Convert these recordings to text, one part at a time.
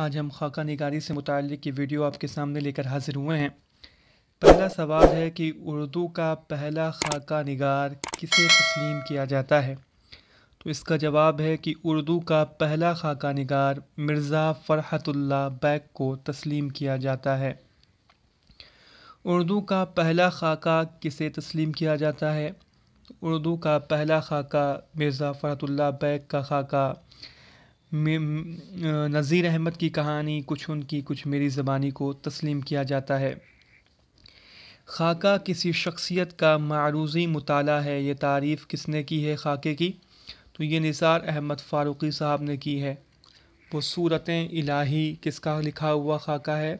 आज हम खाका निगारी से मुतल की वीडियो आपके सामने लेकर हाजिर हुए हैं पहला सवाल है कि उर्दू का पहला खाका निगार किसे तस्लीम किया जाता है तो इसका जवाब है कि उर्दू का पहला खाका निगार मिर्ज़ा फ़रहतुल्ला बैग को तस्लीम किया जाता है उर्दू का पहला खाका किसे तस्लीम किया जाता है उर्दू का पहला खाका मिर्ज़ा फ़रहतुल्ला बैग का खाका नज़ीर अहमद की कहानी कुछ उनकी कुछ मेरी ज़बानी को तस्लीम किया जाता है खाका किसी शख्सियत का मारूजी मताल है ये तारीफ़ किसने की है खाके की तो ये निसार अहमद फ़ारूक़ी साहब ने की है वो सूरतें इलाही किसका लिखा हुआ खाका है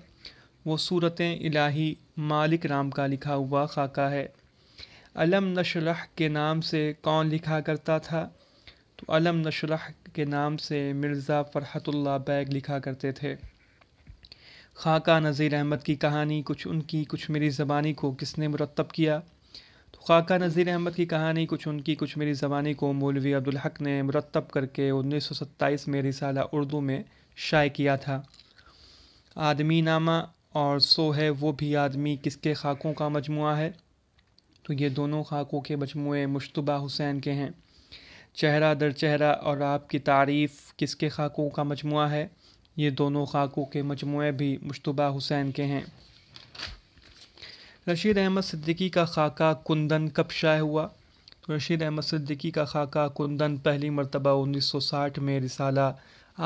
वो सूरतें इलाही मालिक राम का लिखा हुआ खाका है अलम नशरह के नाम से कौन लिखा करता था तो अलम नशरह के नाम से मिर्ज़ा फ़रहतुल्ला बैग लिखा करते थे खाका नज़ीर अहमद की कहानी कुछ उनकी कुछ मेरी ज़बानी को किसने मुरतब किया तो खाका नज़ीर अहमद की कहानी कुछ उनकी कुछ मेरी ज़बानी को मौलवी अब्दुल हक ने मुरतब करके 1927 में रिसाला उर्दू में शाये किया था आदमी नामा और सो है वो भी आदमी किसके खाकों का मजमु है तो ये दोनों खाकों के मजमू मुशतबा हुसैन के हैं चेहरा दर चेहरा और आपकी तारीफ़ किसके खाकों का मजमु है ये दोनों खाकों के मजमु भी मुशतबा हुसैन के हैं रशीद अहमद सिद्दीकी का खाका कुंदन कब शाये हुआ तो रशीद अहमद सिद्दीकी का खाका कुंदन पहली मरतबा 1960 में रिसाला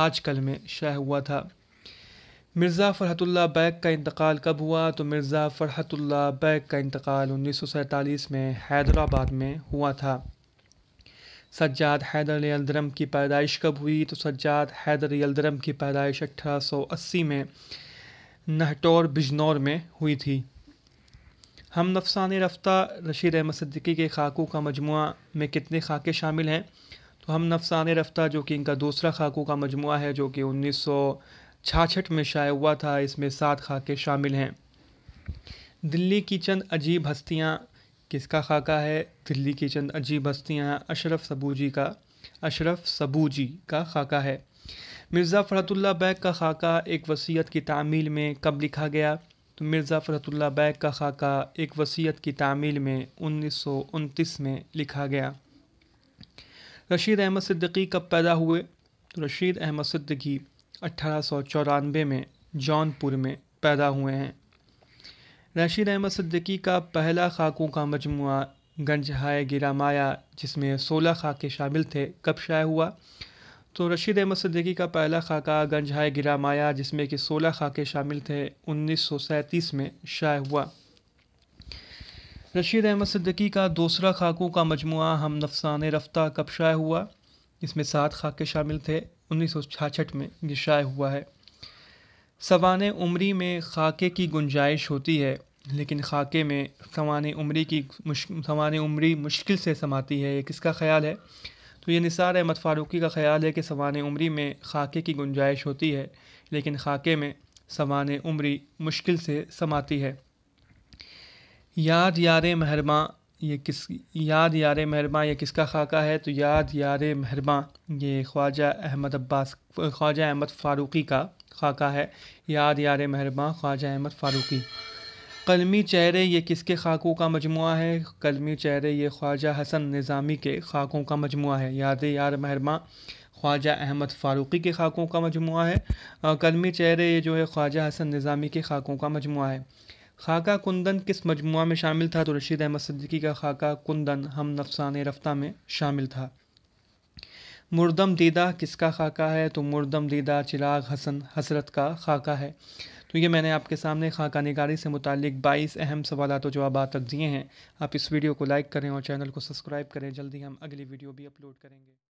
आजकल में शाये हुआ था मिर्ज़ा फ़रहतुल्ला बैग का इंतकाल कब हुआ तो मिर्ज़ा फ़रहतुल्ला बैग का इंतकाल उन्नीस में हैदराबाद में हुआ था सज्जाद हैदर यलदरम की पैदाइश कब हुई तो सज्जाद हैदर यलदरम की पैदाइश 1880 में नहटोर बिजनौर में हुई थी हम नफसान रफ्ता रशीद अहमद सिद्दीकी के खाकों का मजमु में कितने खाके शामिल हैं तो हम नफसान रफ्ता जो कि इनका दूसरा खाकों का मजमु है जो कि उन्नीस सौ छाछठ में शाये हुआ था इसमें सात खाके शामिल हैं दिल्ली की चंद अजीब हस्तियाँ किसका खाका है दिल्ली की चंद अजीब बस्तियाँ अशरफ सबूजी का अशरफ सबूजी का खाका है मिर्ज़ा फ़रतुल्ला बैग का खाका एक वसीयत की तामील में कब लिखा गया तो मिर्ज़ा फ़रतुल्ला बैग का खाका एक वसीयत की तामील में उन्नीस में लिखा गया रशीद अहमद सिद्दीकी कब पैदा हुए तो रशीद अहमद सिद्दीकी चौरानवे में जौनपुर में पैदा हुए हैं रशीद अहमद सद्दीकी का पहला खाकों का मजमू गंज हाय गिरामाया जिसमें सोलह खाके शामिल थे कब शाया हुआ तो रशीद अहमद सद्दीकी का पहला खाका गंज हाय गिरामाया जिसमें कि सोलह खाके शामिल थे उन्नीस सौ सैंतीस में शाया हुआ रशीद अहमद सद्दीकी का दूसरा खाकों का मजमू हम नफसान रफ्ता कब शाया हुआ इसमें सात खाके शामिल थे उन्नीस सौ छाछठ में ये शाया हुआ है सवान उम्री में खाके की गुंजाइश होती है लेकिन खाके में सवान उम्री की सवान उम्री मुश्किल से समाती है ये किसका ख्याल है तो ये निसार अहमद फ़ारूकी का ख्याल है कि सवान उमरी में खाके की गुंजाइश होती है लेकिन खाके में सवान उम्री मुश्किल से समाती है याद यार महरमा ये किस याद यार महरमा ये किसका खाका है तो याद यार महरमा ये ख्वाजा अहमद अब्बास ख्वाजा अहमद फ़ारूकी का खाका है याद यार मेहरबान ख्वाजा अहमद फ़ारूकी कलमी चेहरे ये किसके खाकों का मजमु है कलमी चेहरे ये ख्वाजा हसन निज़ामी के खाकों का मजमु है याद यार मेहरबान ख्वाजा अहमद फ़ारूक़ी के खाकों का मजमु है कलमी चेहरे ये जो है ख्वाजा हसन निज़ामी के खाकों का मजमु है खाका कुंदन किस मजमु में शामिल था तो रशीद अहमद सद्दीकी का खाका कुंदन हम नफसान रफ्ता में शामिल था मुर्दम दीदा किसका खाका है तो मुर्दम दीदा चिराग हसन हसरत का खाका है तो ये मैंने आपके सामने खाका निगारी से मुतक बाईस अहम सवाल तो जवाब तक दिए हैं आप इस वीडियो को लाइक करें और चैनल को सब्सक्राइब करें जल्दी हम अगली वीडियो भी अपलोड करेंगे